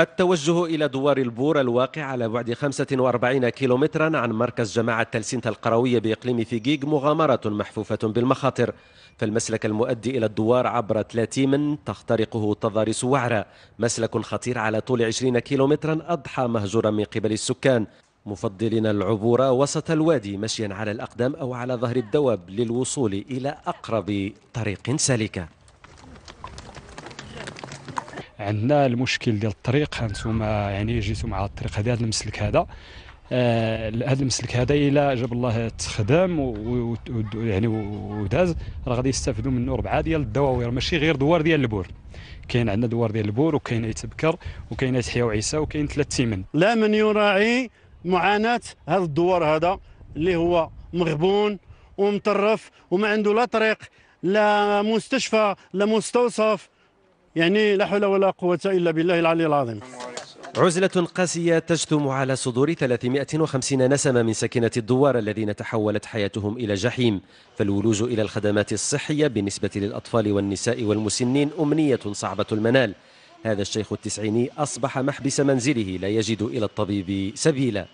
التوجه إلى دوار البور الواقع على بعد 45 كيلومترا عن مركز جماعة تلسنت القروية بإقليم فيجيج مغامرة محفوفة بالمخاطر فالمسلك المؤدي إلى الدوار عبر تلاتيمن تخترقه تضاريس وعرة مسلك خطير على طول 20 كيلومترا أضحى مهجورا من قبل السكان مفضلين العبور وسط الوادي مشيا على الأقدام أو على ظهر الدواب للوصول إلى أقرب طريق سالكة عندنا المشكل ديال الطريق هانتوما يعني جيتو مع الطريق هذا المسلك هذا هذا آه المسلك هذا الا جاب الله تخدم يعني وداز راه غادي يستافدوا منه ربعه ديال الدواوير ماشي غير دوار ديال البور كاين عندنا دوار ديال البور وكاين يتبكر وكاين يحيى وعيسى وكاين ثلاث تيمن لا من يراعي معاناه هذا الدوار هذا اللي هو مغبون ومطرف وما عنده لا طريق لا مستشفى لا مستوصف يعني لا حول ولا قوة إلا بالله العلي العظيم عزلة قاسية تجثم على صدور 350 نسمة من سكنة الدوار الذين تحولت حياتهم إلى جحيم فالولوج إلى الخدمات الصحية بالنسبة للأطفال والنساء والمسنين أمنية صعبة المنال هذا الشيخ التسعيني أصبح محبس منزله لا يجد إلى الطبيب سبيلا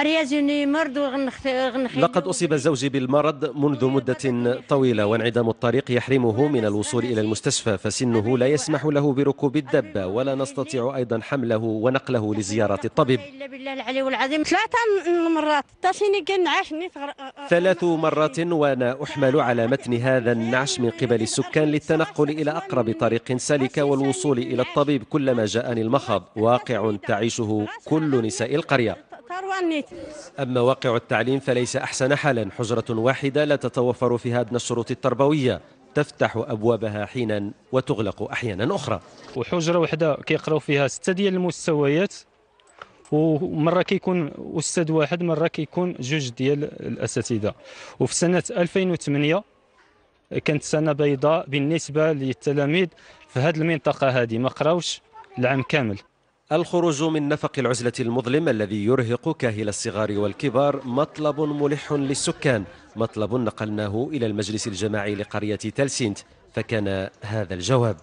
رياجيني مرض وغنخي لقد أصيب زوجي بالمرض منذ مدة طويلة وانعدام الطريق يحرمه من الوصول إلى المستشفى فسنه لا يسمح له بركوب الدبة ولا نستطيع أيضا حمله ونقله لزيارة الطبيب ثلاث بالله العلي والعظيم مرات ثلاث مرات وأنا أحمل على متن هذا النعش من قبل السكان للتنقل إلى أقرب طريق سالك والوصول إلى الطبيب كلما جاءني المخض واقع تعيشه كل نساء القرية والنت أما واقع التعليم فليس أحسن حالا حجرة واحدة لا تتوفر فيها أدنى الشروط التربوية تفتح أبوابها حينا وتغلق أحيانا أخرى وحجرة واحدة كيقراو فيها ستة ديال المستويات ومره كيكون استاذ واحد مره كيكون جوج ديال الاساتذه وفي سنه 2008 كانت سنه بيضاء بالنسبه للتلاميذ في هذه المنطقه هذه ما قراوش العام كامل الخروج من نفق العزلة المظلم الذي يرهق كاهل الصغار والكبار مطلب ملح للسكان مطلب نقلناه إلى المجلس الجماعي لقرية تلسينت فكان هذا الجواب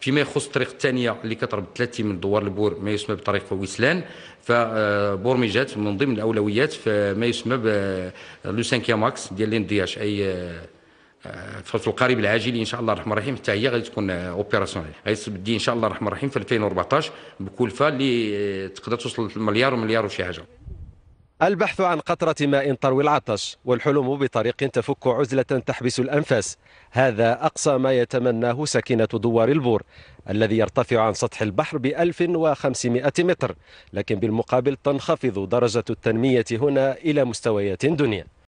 فيما يخص الطريق الثانيه اللي كتربط ثلاثة من دوار البور ما يسمى بطريق ويسلان فبرمجات من ضمن الاولويات فما يسمى بلو سانكيا ماكس ديال لين دياش اي آه، في القريب العاجل ان شاء الله الرحمن الرحيم حتى هي غادي تكون اوبيراسيونيل آه، غادي تبدي ان شاء الله الرحمن الرحيم في 2014 بكلفه اللي آه، تقدر توصل لمليار ومليار وشي حاجه البحث عن قطرة ماء تروي العطش والحلم بطريق تفك عزلة تحبس الأنفاس هذا أقصى ما يتمناه سكينة دوار البور الذي يرتفع عن سطح البحر ب 1500 متر لكن بالمقابل تنخفض درجة التنمية هنا إلى مستويات دنيا